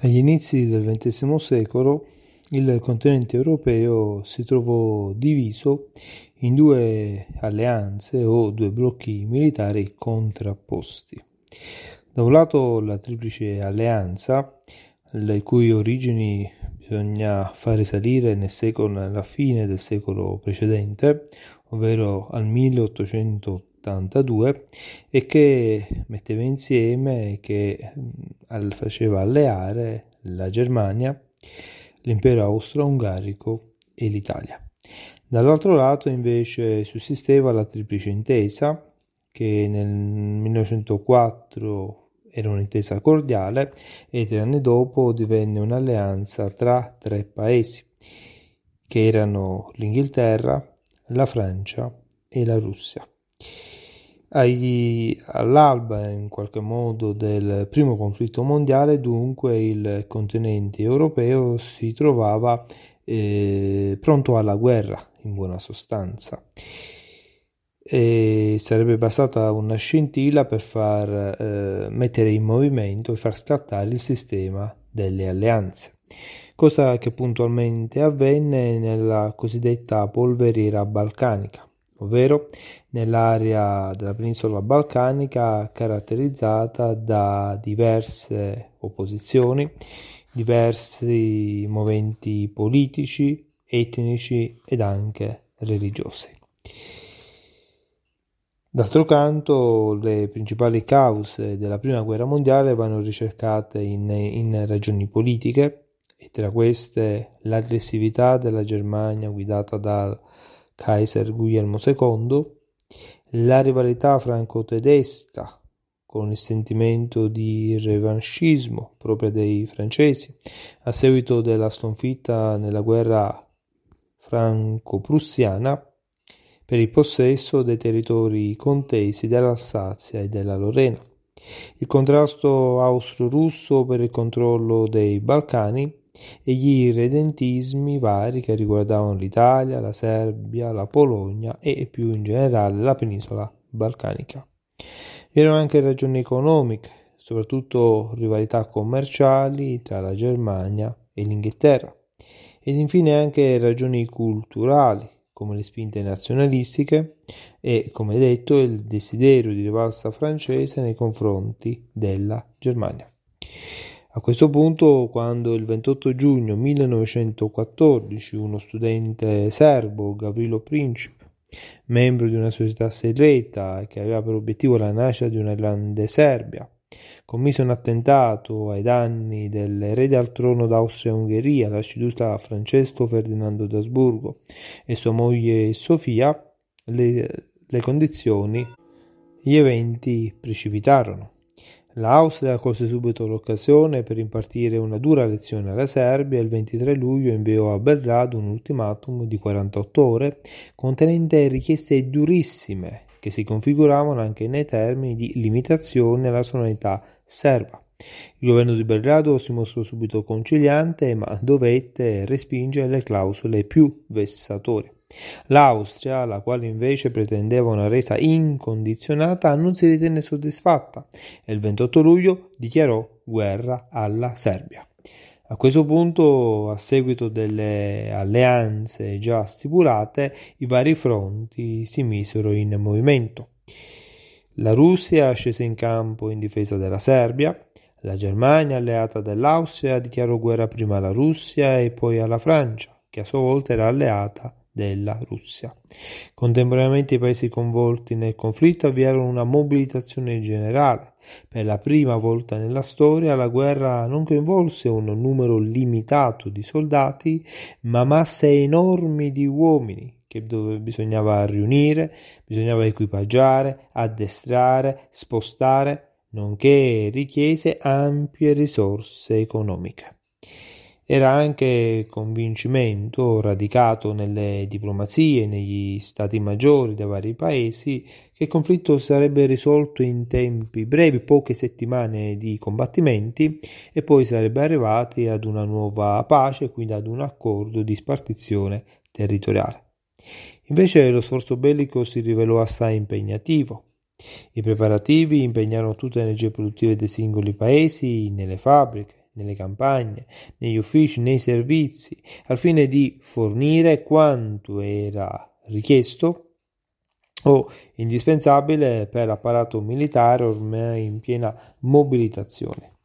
Agli inizi del XX secolo il continente europeo si trovò diviso in due alleanze o due blocchi militari contrapposti. Da un lato la Triplice Alleanza, le cui origini bisogna far risalire nel secolo, alla fine del secolo precedente, ovvero al 1880 72 e che metteva insieme, che faceva alleare la Germania, l'impero austro-ungarico e l'Italia. Dall'altro lato invece sussisteva la triplice intesa che nel 1904 era un'intesa cordiale e tre anni dopo divenne un'alleanza tra tre paesi che erano l'Inghilterra, la Francia e la Russia. Ai, all'alba in qualche modo del primo conflitto mondiale dunque il continente europeo si trovava eh, pronto alla guerra in buona sostanza e sarebbe bastata una scintilla per far eh, mettere in movimento e far scattare il sistema delle alleanze cosa che puntualmente avvenne nella cosiddetta polveriera balcanica ovvero nell'area della penisola balcanica caratterizzata da diverse opposizioni, diversi movimenti politici, etnici ed anche religiosi. D'altro canto, le principali cause della Prima Guerra Mondiale vanno ricercate in, in ragioni politiche e tra queste l'aggressività della Germania guidata dal Kaiser Guglielmo II, la rivalità franco-tedesca con il sentimento di revanchismo proprio dei francesi a seguito della sconfitta nella guerra franco-prussiana per il possesso dei territori contesi dell'Alsazia e della Lorena, il contrasto austro-russo per il controllo dei Balcani e gli irredentismi vari che riguardavano l'Italia, la Serbia, la Polonia e più in generale la penisola balcanica. Vi erano anche ragioni economiche, soprattutto rivalità commerciali tra la Germania e l'Inghilterra, ed infine anche ragioni culturali, come le spinte nazionalistiche e, come detto, il desiderio di rivalsa francese nei confronti della Germania. A questo punto, quando il 28 giugno 1914 uno studente serbo, Gavrilo Princip, membro di una società segreta che aveva per obiettivo la nascita di una grande Serbia, commise un attentato ai danni dell'erede al trono d'Austria-Ungheria, l'arciduca Francesco Ferdinando d'Asburgo e sua moglie Sofia, le, le condizioni, gli eventi precipitarono. L'Austria colse subito l'occasione per impartire una dura lezione alla Serbia e il 23 luglio inviò a Belgrado un ultimatum di 48 ore contenente richieste durissime che si configuravano anche nei termini di limitazione alla sovranità serba. Il governo di Belgrado si mostrò subito conciliante ma dovette respingere le clausole più vessatorie. L'Austria, la quale invece pretendeva una resa incondizionata, non si ritenne soddisfatta e il 28 luglio dichiarò guerra alla Serbia. A questo punto, a seguito delle alleanze già stipulate, i vari fronti si misero in movimento. La Russia scese in campo in difesa della Serbia, la Germania, alleata dell'Austria, dichiarò guerra prima alla Russia e poi alla Francia, che a sua volta era alleata della Russia. Contemporaneamente i paesi coinvolti nel conflitto avviarono una mobilitazione generale. Per la prima volta nella storia la guerra non coinvolse un numero limitato di soldati, ma masse enormi di uomini che dove bisognava riunire, bisognava equipaggiare, addestrare, spostare, nonché richiese ampie risorse economiche. Era anche convincimento radicato nelle diplomazie negli stati maggiori dei vari paesi che il conflitto sarebbe risolto in tempi brevi, poche settimane di combattimenti e poi sarebbe arrivati ad una nuova pace, quindi ad un accordo di spartizione territoriale. Invece lo sforzo bellico si rivelò assai impegnativo. I preparativi impegnarono tutte le energie produttive dei singoli paesi nelle fabbriche, nelle campagne, negli uffici, nei servizi, al fine di fornire quanto era richiesto o indispensabile per l'apparato militare ormai in piena mobilitazione.